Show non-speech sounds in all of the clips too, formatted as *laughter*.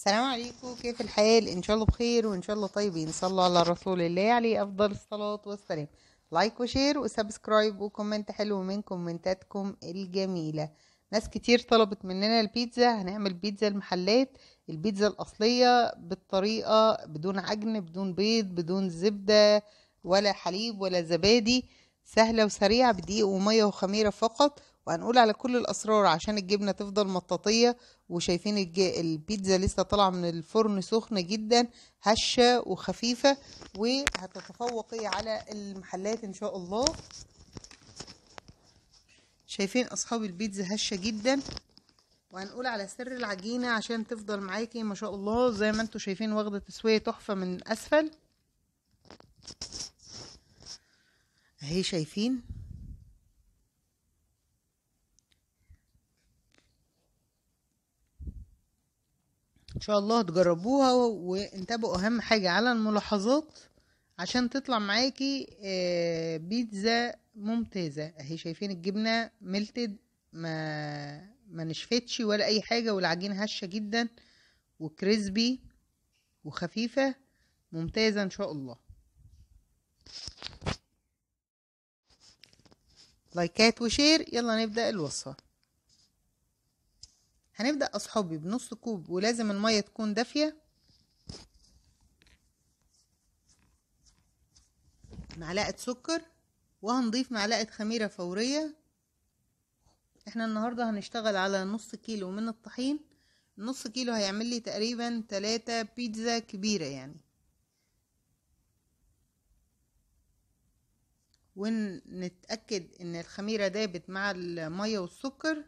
السلام عليكم كيف الحال ان شاء الله بخير وان شاء الله طيبين صلوا على رسول الله عليه افضل الصلاه والسلام لايك وشير وسبسكرايب وكومنت حلو من كومنتاتكم الجميله ناس كتير طلبت مننا البيتزا هنعمل بيتزا المحلات البيتزا الاصليه بالطريقه بدون عجن بدون بيض بدون زبده ولا حليب ولا زبادي سهله وسريعه بدقيق وميه وخميره فقط وهنقول على كل الأسرار عشان الجبنة تفضل مطاطية وشايفين البيتزا لسه طالعة من الفرن سخنة جدا هشة وخفيفة وهتتفوق على المحلات إن شاء الله شايفين أصحاب البيتزا هشة جدا وهنقول على سر العجينة عشان تفضل معاكي ما شاء الله زي ما انتوا شايفين واخدة تسوية تحفة من أسفل اهي شايفين ان شاء الله تجربوها وانتبهوا اهم حاجة على الملاحظات عشان تطلع معاكي آه، بيتزا ممتازة اهي شايفين الجبنة ملتد ما ما نشفتش ولا اي حاجة والعجين هشة جدا وكريسبي وخفيفة ممتازة ان شاء الله لايكات وشير يلا نبدأ الوصفة هنبدأ أصحابي بنص كوب ولازم المية تكون دافية معلقة سكر وهنضيف معلقة خميرة فورية احنا النهاردة هنشتغل على نص كيلو من الطحين نص كيلو هيعمل لي تقريبا تلاتة بيتزا كبيرة يعني ونتأكد ان الخميرة دابت مع المية والسكر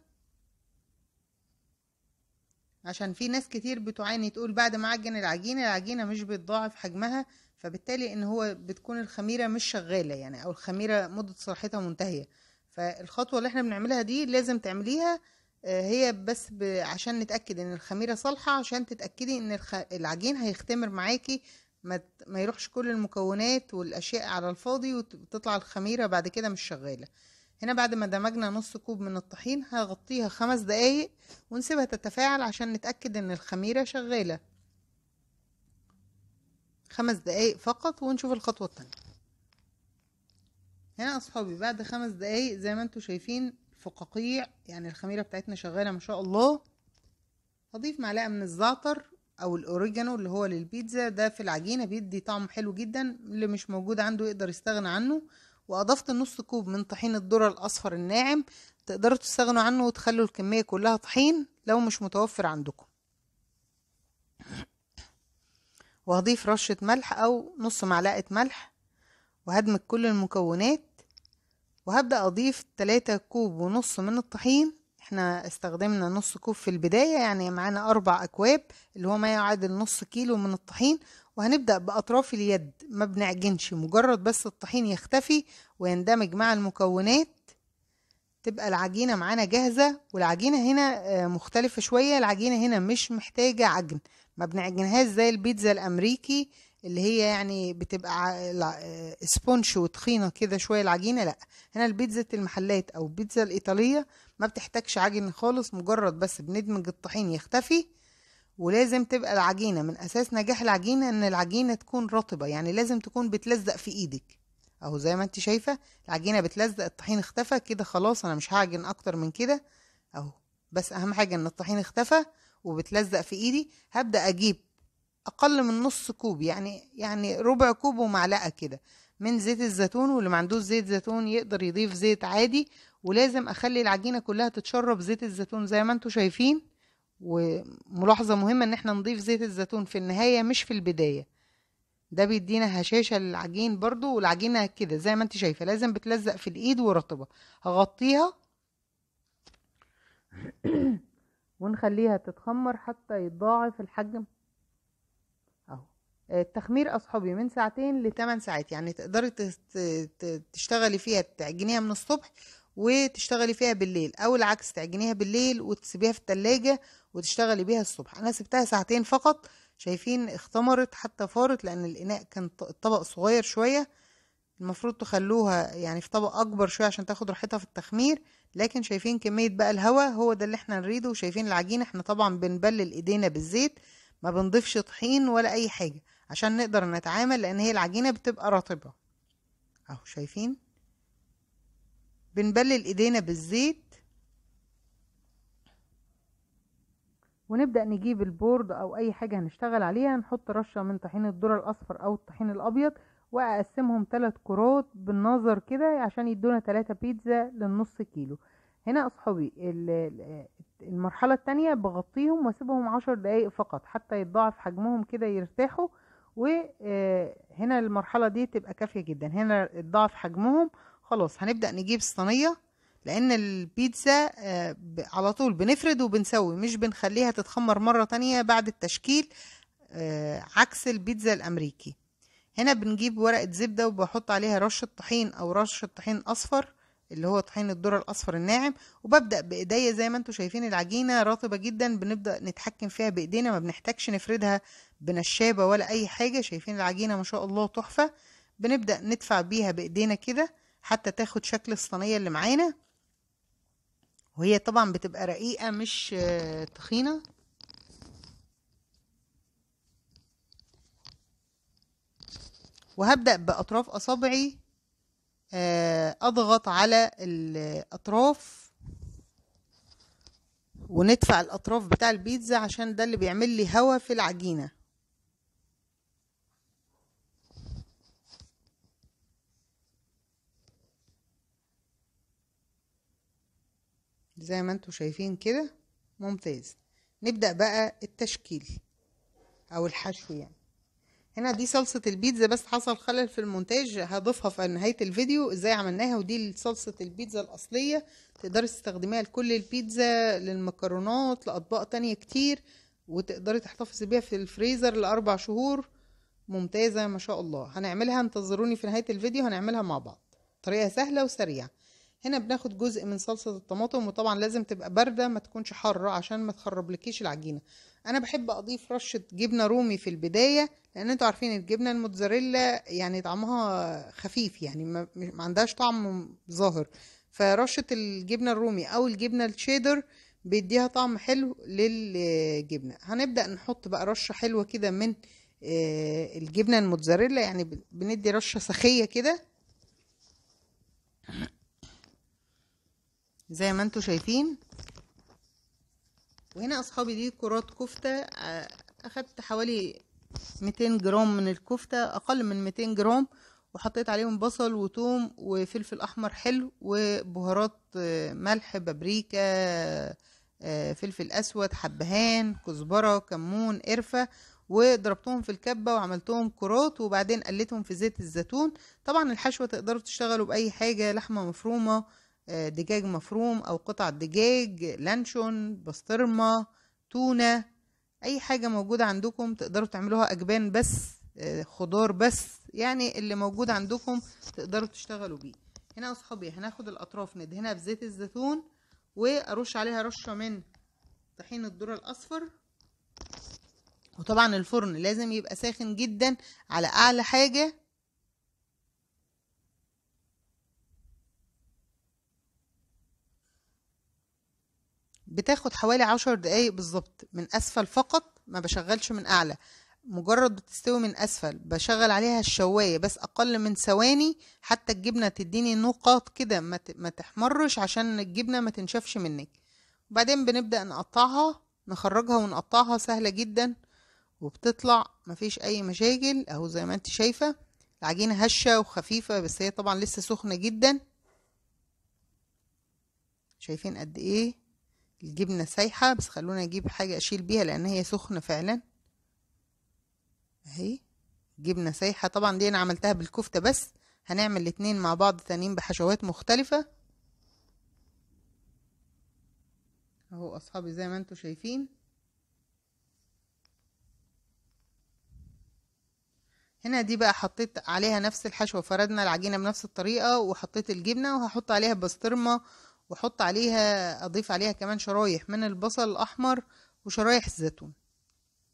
عشان في ناس كتير بتعاني تقول بعد ما عجن العجينة العجينة مش بتضاعف حجمها فبالتالي ان هو بتكون الخميرة مش شغالة يعني او الخميرة مدة صلاحيتها منتهية فالخطوة اللي احنا بنعملها دي لازم تعمليها آه، هي بس عشان نتأكد ان الخميرة صالحة عشان تتأكدي ان العجين هيختمر معاكي ما يروحش كل المكونات والاشياء على الفاضي وتطلع الخميرة بعد كده مش شغالة هنا بعد ما دمجنا نص كوب من الطحين هغطيها خمس دقايق ونسيبها تتفاعل عشان نتأكد ان الخميرة شغالة خمس دقايق فقط ونشوف الخطوة التانية هنا اصحابي بعد خمس دقايق زي ما انتم شايفين الفقاقيع يعني الخميرة بتاعتنا شغالة ما شاء الله هضيف معلقة من الزعتر او الاوريجانو اللي هو للبيتزا ده في العجينة بيدي طعم حلو جدا اللي مش موجود عنده يقدر يستغنى عنه وأضفت نص كوب من طحين الذرة الأصفر الناعم تقدروا تستغنوا عنه وتخلوا الكمية كلها طحين لو مش متوفر عندكم وهضيف رشة ملح أو نص معلقة ملح وهدمج كل المكونات وهبدأ أضيف تلاتة كوب ونص من الطحين احنا استخدمنا نص كوب في البداية يعني معانا أربع أكواب اللي هو ما يعادل نص كيلو من الطحين وهنبدأ بأطراف اليد ما بنعجنش مجرد بس الطحين يختفي ويندمج مع المكونات تبقى العجينة معانا جاهزة والعجينة هنا آه، مختلفة شوية العجينة هنا مش محتاجة عجن ما بنعجنهاش زي البيتزا الأمريكي اللي هي يعني بتبقى آه، سبونش وتخينه كده شويه العجينه لا هنا البيتزا المحلات او البيتزا الايطاليه ما بتحتاجش عجن خالص مجرد بس بندمج الطحين يختفي ولازم تبقى العجينه من اساس نجاح العجينه ان العجينه تكون رطبه يعني لازم تكون بتلزق في ايدك اهو زي ما انت شايفه العجينه بتلزق الطحين اختفى كده خلاص انا مش هعجن اكتر من كده اهو بس اهم حاجه ان الطحين اختفى وبتلزق في ايدي هبدا اجيب اقل من نص كوب يعني يعني ربع كوب ومعلقه كده من زيت الزيتون واللي ما عندوش زيت زيتون يقدر يضيف زيت عادي ولازم اخلي العجينه كلها تتشرب زيت الزيتون زي ما انتم شايفين وملاحظه مهمه ان احنا نضيف زيت الزيتون في النهايه مش في البدايه ده بيدينا هشاشه للعجين برضو والعجينه كده زي ما انت شايفه لازم بتلزق في الايد ورطبه هغطيها *coughs* ونخليها تتخمر حتى يتضاعف الحجم تخمير اصحابي من ساعتين لثمان ساعات يعني تقدري تشتغلي فيها تعجنيها من الصبح وتشتغلي فيها بالليل او العكس تعجنيها بالليل وتسيبيها في التلاجة وتشتغلي بيها الصبح انا سبتها ساعتين فقط شايفين اختمرت حتى فارت لان الاناء كان طبق صغير شوية المفروض تخلوها يعني في طبق اكبر شوية عشان تاخد راحتها في التخمير لكن شايفين كمية بقى الهواء هو ده اللي احنا نريده وشايفين العجينة احنا طبعا بنبلل ايدينا بالزيت ما بنضيفش طحين ولا اي حاجة عشان نقدر نتعامل لان هي العجينه بتبقى رطبه اهو شايفين بنبلل ايدينا بالزيت ونبدا نجيب البورد او اي حاجه هنشتغل عليها نحط رشه من طحين الذره الاصفر او الطحين الابيض واقسمهم ثلاث كرات بالنظر كده عشان يدونا ثلاثة بيتزا للنص كيلو هنا اصحابي المرحله الثانيه بغطيهم واسيبهم عشر دقايق فقط حتى يتضاعف حجمهم كده يرتاحوا وهنا المرحلة دي تبقى كافية جدا هنا الضعف حجمهم خلاص هنبدأ نجيب الصينية لأن البيتزا آه، على طول بنفرد وبنسوي مش بنخليها تتخمر مرة تانية بعد التشكيل آه، عكس البيتزا الأمريكي هنا بنجيب ورقة زبدة وبحط عليها رشة طحين أو رشة طحين أصفر اللي هو طحين الذره الاصفر الناعم وببدا بايديا زي ما انتم شايفين العجينه رطبه جدا بنبدا نتحكم فيها بايدينا ما بنحتاجش نفردها بنشابه ولا اي حاجه شايفين العجينه ما شاء الله تحفه بنبدا ندفع بيها بايدينا كده حتى تاخد شكل الصينيه اللي معانا وهي طبعا بتبقى رقيقه مش تخينه وهبدا باطراف اصابعي آه، اضغط على الاطراف وندفع الاطراف بتاع البيتزا عشان ده اللي بيعمل لي هوا في العجينه زي ما انتوا شايفين كده ممتاز نبدا بقى التشكيل او الحشو يعني هنا دي صلصة البيتزا بس حصل خلل في المونتاج هضيفها في نهاية الفيديو ازاي عملناها ودي صلصة البيتزا الأصلية تقدري تستخدميها لكل البيتزا للمكرونات لأطباق تانية كتير وتقدري تحتفظي بيها في الفريزر لأربع شهور ممتازة ما شاء الله هنعملها انتظروني في نهاية الفيديو هنعملها مع بعض طريقة سهلة وسريعة هنا بناخد جزء من صلصة الطماطم وطبعا لازم تبقى باردة ما تكونش حارة عشان ما لكيش العجينة انا بحب اضيف رشه جبنه رومي في البدايه لان انتوا عارفين الجبنه الموتزاريلا يعني طعمها خفيف يعني ما, عندهاش طعم ظاهر فرشه الجبنه الرومي او الجبنه الشيدر بيديها طعم حلو للجبنه هنبدا نحط بقى رشه حلوه كده من آه، الجبنه الموتزاريلا يعني بندي رشه سخيه كده زي ما انتوا شايفين وهنا اصحابي دي كرات كفتة آه، اخدت حوالي 200 جرام من الكفتة اقل من 200 جرام وحطيت عليهم بصل وتوم وفلفل احمر حلو وبهارات آه، ملح بابريكا آه، فلفل اسود حبهان كزبرة كمون قرفة وضربتهم في الكبة وعملتهم كرات وبعدين قلتهم في زيت الزيتون طبعا الحشوة تقدروا تشتغلوا بأي حاجة لحمة مفرومة دجاج مفروم أو قطع دجاج لانشون بسطرمة تونة أي حاجة موجودة عندكم تقدروا تعملوها أجبان بس آه، خضار بس يعني اللي موجود عندكم تقدروا تشتغلوا بيه هنا يا صحابي هناخد الأطراف ندهنها بزيت الزيتون وأرش عليها رشة من طحين الذرة الأصفر وطبعا الفرن لازم يبقى ساخن جدا على أعلى حاجة بتاخد حوالي عشر دقايق بالظبط من أسفل فقط ما بشغلش من أعلى مجرد بتستوي من أسفل بشغل عليها الشواية بس أقل من ثواني حتى الجبنة تديني نقاط كده ما تحمرش عشان الجبنة ما تنشفش منك وبعدين بنبدأ نقطعها نخرجها ونقطعها سهلة جدا وبتطلع مفيش أي مشاكل أهو زي ما انت شايفة العجينة هشة وخفيفة بس هي طبعا لسه سخنة جدا شايفين قد ايه الجبنة سايحة بس خلونا اجيب حاجة اشيل بيها لان هي سخنة فعلا اهي جبنة سايحة طبعا دي انا عملتها بالكفتة بس هنعمل الاتنين مع بعض تانيين بحشوات مختلفة اهو اصحابي زي ما انتوا شايفين هنا دي بقى حطيت عليها نفس الحشوة فردنا العجينة بنفس الطريقة وحطيت الجبنة وهحط عليها بسطرمة واحط عليها اضيف عليها كمان شرايح من البصل الاحمر وشرايح الزيتون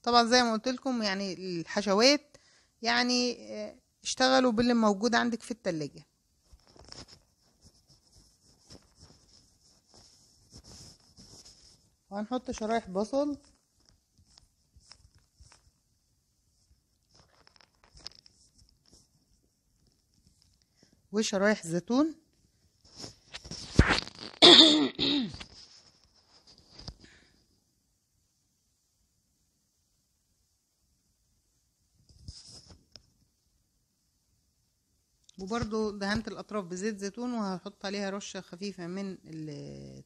طبعا زي ما قلت لكم يعني الحشوات يعني آه، اشتغلوا باللي موجود عندك في التلاجة وهنحط شرايح بصل وشرايح زيتون *coughs* وبرضو دهنت الاطراف بزيت زيتون وهحط عليها رشه خفيفه من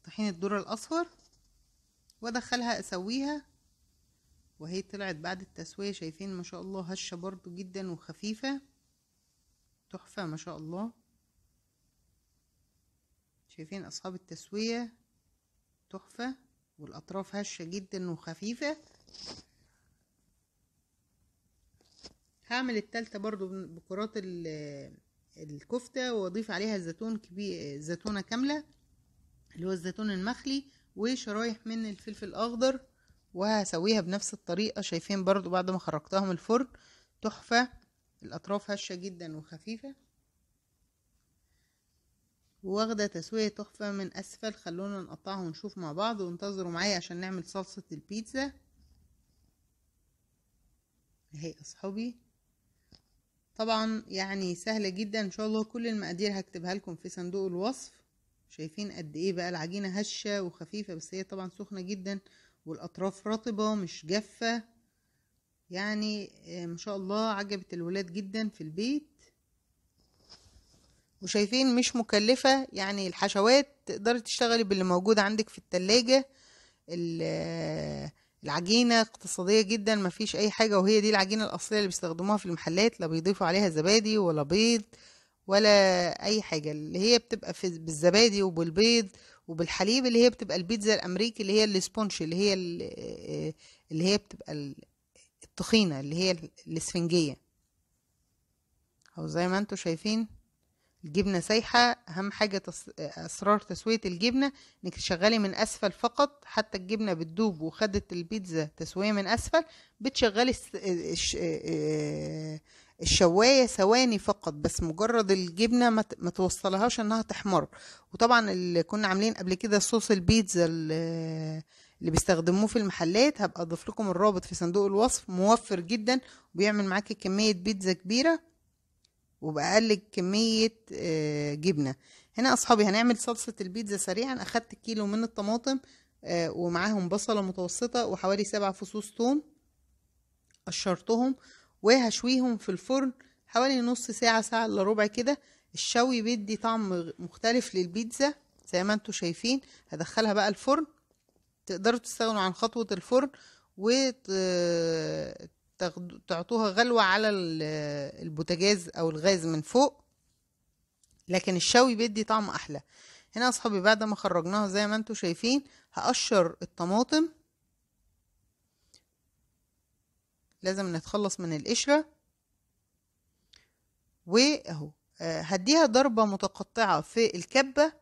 طحين الذره الاصفر وادخلها اسويها وهي طلعت بعد التسويه شايفين ما شاء الله هشه برضو جدا وخفيفه تحفه ما شاء الله شايفين اصحاب التسوية تحفة والاطراف هشة جدا وخفيفة هعمل التالتة برضو بكرات الكفتة واضيف عليها زيتون كبير زيتونة كاملة اللي هو الزيتون المخلي وشرايح من الفلفل الاخضر وهسويها بنفس الطريقة شايفين برضو بعد ما خرجتها من الفرن تحفة الاطراف هشة جدا وخفيفة واخدة تسوية تحفة من أسفل خلونا نقطعه ونشوف مع بعض وانتظروا معايا عشان نعمل صلصة البيتزا اهي أصحابي طبعا يعني سهلة جدا ان شاء الله كل المقادير هكتبها لكم في صندوق الوصف شايفين قد ايه بقى العجينة هشة وخفيفة بس هي طبعا سخنة جدا والأطراف رطبة مش جافة يعني آه، ما شاء الله عجبت الولاد جدا في البيت وشايفين مش مكلفة يعني الحشوات تقدري تشتغلي باللي موجود عندك في التلاجة العجينة اقتصادية جدا مفيش أي حاجة وهي دي العجينة الأصلية اللي بيستخدموها في المحلات لا بيضيفوا عليها زبادي ولا بيض ولا أي حاجة اللي هي بتبقى في بالزبادي وبالبيض وبالحليب اللي هي بتبقى البيتزا الأمريكي اللي هي السبونش اللي هي اللي هي بتبقى التخينة اللي هي الاسفنجية أو زي ما انتوا شايفين الجبنة سايحة أهم حاجة أسرار تسوية الجبنة إنك تشغلي من أسفل فقط حتى الجبنة بتدوب وخدت البيتزا تسوية من أسفل بتشغلي الشواية ثواني فقط بس مجرد الجبنة ما توصلهاش إنها تحمر وطبعا اللي كنا عاملين قبل كده صوص البيتزا اللي بيستخدموه في المحلات هبقى أضيف لكم الرابط في صندوق الوصف موفر جدا وبيعمل معاكي كمية بيتزا كبيرة وبأقل كمية آه، جبنة هنا أصحابي هنعمل صلصة البيتزا سريعا أخدت كيلو من الطماطم آه، ومعاهم بصلة متوسطة وحوالي سبع فصوص توم قشرتهم وهشويهم في الفرن حوالي نص ساعة ساعة إلا ربع كده الشوي بيدي طعم مختلف للبيتزا زي ما انتوا شايفين هدخلها بقى الفرن تقدروا تستغنوا عن خطوة الفرن وت تعطوها غلوة على البوتاجاز أو الغاز من فوق لكن الشوي بيدي طعم أحلى هنا أصحابي بعد ما خرجناها زي ما انتوا شايفين هقشر الطماطم لازم نتخلص من القشرة واهو آه، هديها ضربة متقطعة في الكبة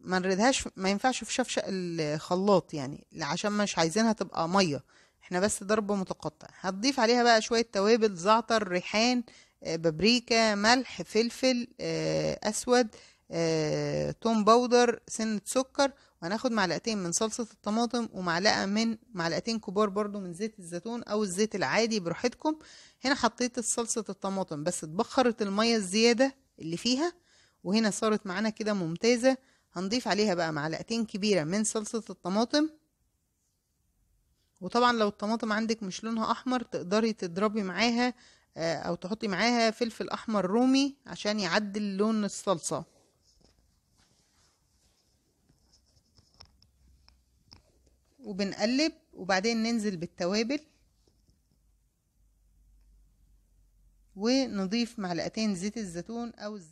ما نردهاش ما ينفعش في شفشق الخلاط يعني عشان مش عايزينها تبقى ميه احنا بس ضربة متقطعة هتضيف عليها بقى شوية توابل زعتر ريحان آه، بابريكا ملح فلفل آه، أسود آه، توم باودر سنة سكر وهناخد معلقتين من صلصة الطماطم ومعلقة من معلقتين كبار برضو من زيت الزيتون أو الزيت العادي براحتكم هنا حطيت صلصة الطماطم بس اتبخرت المية الزيادة اللي فيها وهنا صارت معانا كده ممتازة هنضيف عليها بقى معلقتين كبيرة من صلصة الطماطم وطبعا لو الطماطم عندك مش لونها احمر تقدري تضربي معاها آه، او تحطي معاها فلفل احمر رومي عشان يعدل لون الصلصه وبنقلب وبعدين ننزل بالتوابل ونضيف معلقتين زيت الزيتون او الزيت